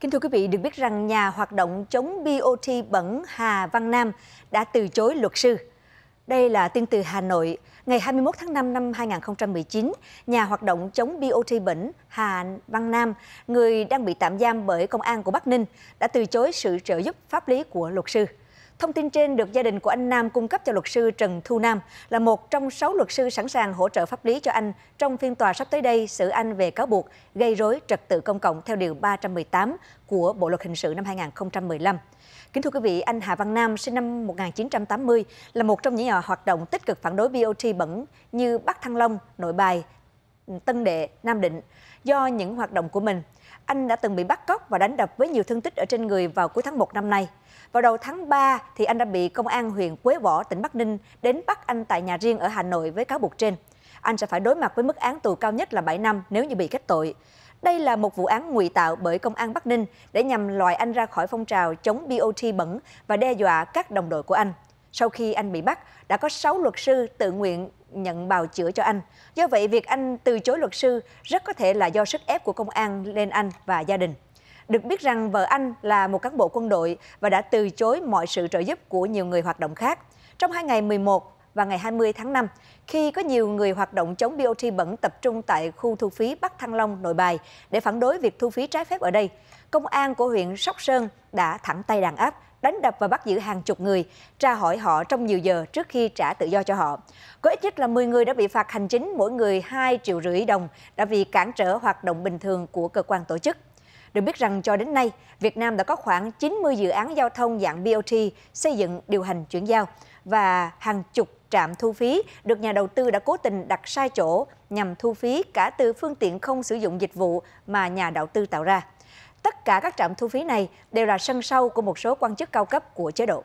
Kính thưa quý vị, được biết rằng nhà hoạt động chống BOT bẩn Hà Văn Nam đã từ chối luật sư. Đây là tin từ Hà Nội. Ngày 21 tháng 5 năm 2019, nhà hoạt động chống BOT bẩn Hà Văn Nam, người đang bị tạm giam bởi công an của Bắc Ninh, đã từ chối sự trợ giúp pháp lý của luật sư. Thông tin trên được gia đình của anh Nam cung cấp cho luật sư Trần Thu Nam, là một trong 6 luật sư sẵn sàng hỗ trợ pháp lý cho anh trong phiên tòa sắp tới đây xử anh về cáo buộc gây rối trật tự công cộng theo Điều 318 của Bộ Luật Hình sự năm 2015. Kính thưa quý vị, anh Hà Văn Nam sinh năm 1980 là một trong những nhà hoạt động tích cực phản đối BOT bẩn như Bắc Thăng Long, Nội Bài, Tân Đệ, Nam Định. Do những hoạt động của mình, anh đã từng bị bắt cóc và đánh đập với nhiều thương tích ở trên người vào cuối tháng 1 năm nay. Vào đầu tháng 3 thì anh đã bị công an huyện Quế Võ, tỉnh Bắc Ninh đến bắt anh tại nhà riêng ở Hà Nội với cáo buộc trên. Anh sẽ phải đối mặt với mức án tù cao nhất là 7 năm nếu như bị kết tội. Đây là một vụ án ngụy tạo bởi công an Bắc Ninh để nhằm loại anh ra khỏi phong trào chống BOT bẩn và đe dọa các đồng đội của anh. Sau khi anh bị bắt, đã có 6 luật sư tự nguyện nhận bào chữa cho anh. Do vậy, việc anh từ chối luật sư rất có thể là do sức ép của công an lên anh và gia đình. Được biết rằng vợ anh là một cán bộ quân đội và đã từ chối mọi sự trợ giúp của nhiều người hoạt động khác. Trong hai ngày 11 và ngày 20 tháng 5, khi có nhiều người hoạt động chống BOT bẩn tập trung tại khu thu phí Bắc Thăng Long, Nội Bài để phản đối việc thu phí trái phép ở đây. Công an của huyện Sóc Sơn đã thẳng tay đàn áp, đánh đập và bắt giữ hàng chục người, tra hỏi họ trong nhiều giờ trước khi trả tự do cho họ. Có ít nhất là 10 người đã bị phạt hành chính mỗi người 2 triệu rưỡi đồng đã vì cản trở hoạt động bình thường của cơ quan tổ chức. Được biết rằng cho đến nay, Việt Nam đã có khoảng 90 dự án giao thông dạng BOT xây dựng điều hành chuyển giao và hàng chục trạm thu phí được nhà đầu tư đã cố tình đặt sai chỗ nhằm thu phí cả từ phương tiện không sử dụng dịch vụ mà nhà đầu tư tạo ra. Tất cả các trạm thu phí này đều là sân sau của một số quan chức cao cấp của chế độ.